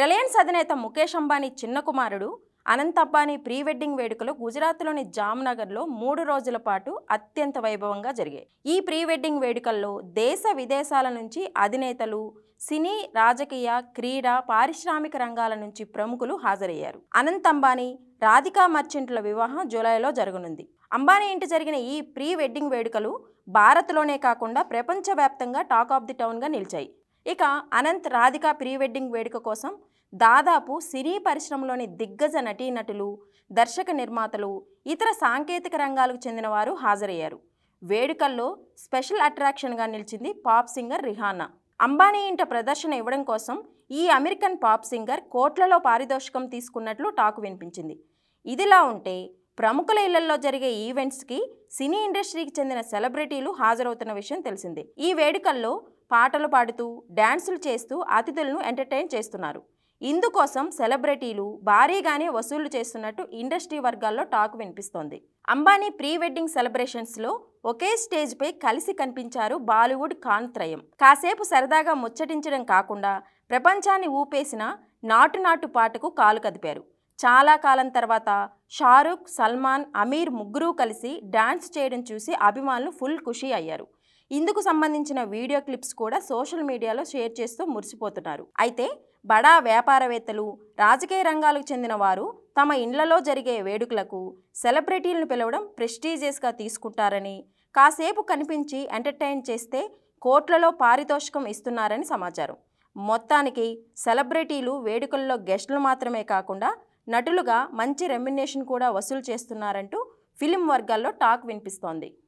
Reliance అధినేత ముఖేష్ అంబానీ చిన్న కుమారుడు అనంత్ అంబానీ ప్రీ వెడ్డింగ్ వేడుకలు గుజరాత్లోని జామ్నగర్లో మూడు రోజుల పాటు అత్యంత వైభవంగా జరిగాయి ఈ ప్రీ వెడ్డింగ్ వేడుకల్లో దేశ విదేశాల నుంచి అధినేతలు సినీ రాజకీయ క్రీడా పారిశ్రామిక రంగాల నుంచి ప్రముఖులు హాజరయ్యారు అనంత్ అంబానీ రాధికా మర్చెంట్ల వివాహం జూలైలో జరగనుంది అంబానీ ఇంటి జరిగిన ఈ ప్రీ వెడ్డింగ్ వేడుకలు భారత్లోనే కాకుండా ప్రపంచవ్యాప్తంగా టాక్ ఆఫ్ ది టౌన్గా నిలిచాయి ఇక అనంత్ రాధిక ప్రీ వెడ్డింగ్ వేడుక కోసం దాదాపు సినీ పరిశ్రమలోని దిగ్గజ నటీనటులు దర్శక నిర్మాతలు ఇతర సాంకేతిక రంగాలకు చెందిన వారు హాజరయ్యారు వేడుకల్లో స్పెషల్ అట్రాక్షన్గా నిలిచింది పాప్ సింగర్ రిహానా అంబానీ ఇంట ప్రదర్శన ఇవ్వడం కోసం ఈ అమెరికన్ పాప్ సింగర్ కోట్లలో పారితోషికం తీసుకున్నట్లు టాకు వినిపించింది ఇదిలా ఉంటే ప్రముఖుల ఇళ్లలో జరిగే ఈవెంట్స్కి సినీ ఇండస్ట్రీకి చెందిన సెలబ్రిటీలు హాజరవుతున్న విషయం తెలిసిందే ఈ వేడుకల్లో పాటలు పాడుతూ డ్యాన్సులు చేస్తూ అతిథులను ఎంటర్టైన్ చేస్తున్నారు ఇందుకోసం సెలబ్రిటీలు భారీగానే వసూళ్లు చేస్తున్నట్టు ఇండస్ట్రీ వర్గాల్లో టాక్ వినిపిస్తోంది అంబానీ ప్రీ వెడ్డింగ్ సెలబ్రేషన్స్లో ఒకే స్టేజ్పై కలిసి కనిపించారు బాలీవుడ్ త్రయం కాసేపు సరదాగా ముచ్చటించడం కాకుండా ప్రపంచాన్ని ఊపేసిన నాటు నాటు పాటకు కాలు కదిపారు చాలా కాలం తర్వాత షారుఖ్ సల్మాన్ అమీర్ ముగ్గురూ కలిసి డాన్స్ చేయడం చూసి అభిమానులు ఫుల్ ఖుషీ అయ్యారు ఇందుకు సంబంధించిన వీడియో క్లిప్స్ కూడా సోషల్ మీడియాలో షేర్ చేస్తూ మురిసిపోతున్నారు అయితే బడా వ్యాపారవేత్తలు రాజకీయ రంగాలకు చెందిన వారు తమ ఇండ్లలో జరిగే వేడుకలకు సెలబ్రిటీలను పిలవడం ప్రెస్టీజియస్గా తీసుకుంటారని కాసేపు కనిపించి ఎంటర్టైన్ చేస్తే కోట్లలో పారితోషికం ఇస్తున్నారని సమాచారం మొత్తానికి సెలబ్రిటీలు వేడుకల్లో గెస్టులు మాత్రమే కాకుండా నటులుగా మంచి రెమ్యునేషన్ కూడా వసూలు చేస్తున్నారంటూ ఫిలిం వర్గాల్లో టాక్ వినిపిస్తోంది